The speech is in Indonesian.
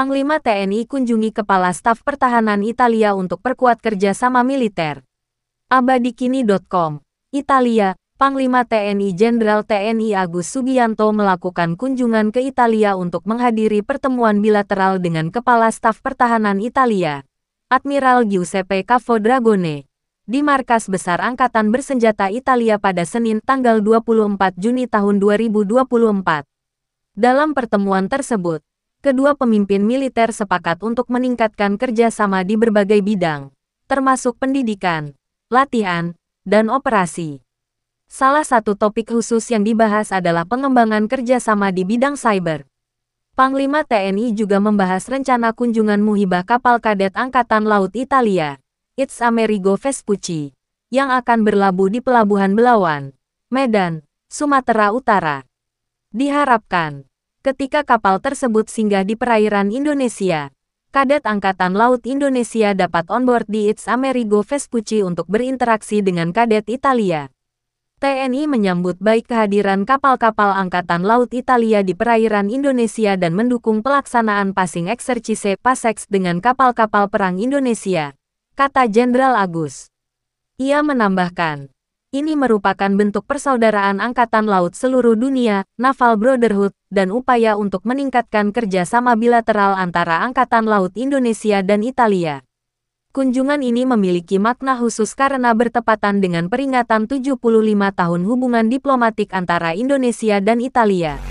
Panglima TNI kunjungi Kepala Staf Pertahanan Italia untuk perkuat kerjasama militer. Abadikini.com Italia, Panglima TNI Jenderal TNI Agus Subianto melakukan kunjungan ke Italia untuk menghadiri pertemuan bilateral dengan Kepala Staf Pertahanan Italia, Admiral Giuseppe Cavodragone, di markas besar Angkatan Bersenjata Italia pada Senin tanggal 24 Juni tahun 2024. Dalam pertemuan tersebut, kedua pemimpin militer sepakat untuk meningkatkan kerjasama di berbagai bidang, termasuk pendidikan, latihan, dan operasi. Salah satu topik khusus yang dibahas adalah pengembangan kerjasama di bidang cyber. Panglima TNI juga membahas rencana kunjungan muhibah kapal kadet Angkatan Laut Italia, It's Amerigo Vespucci, yang akan berlabuh di Pelabuhan Belawan, Medan, Sumatera Utara. Diharapkan, Ketika kapal tersebut singgah di perairan Indonesia, Kadet Angkatan Laut Indonesia dapat onboard di It's Amerigo Vespucci untuk berinteraksi dengan Kadet Italia. TNI menyambut baik kehadiran kapal-kapal Angkatan Laut Italia di perairan Indonesia dan mendukung pelaksanaan passing exercise PASEX dengan kapal-kapal perang Indonesia, kata Jenderal Agus. Ia menambahkan, ini merupakan bentuk persaudaraan angkatan laut seluruh dunia, Naval Brotherhood, dan upaya untuk meningkatkan kerjasama bilateral antara Angkatan Laut Indonesia dan Italia. Kunjungan ini memiliki makna khusus karena bertepatan dengan peringatan 75 tahun hubungan diplomatik antara Indonesia dan Italia.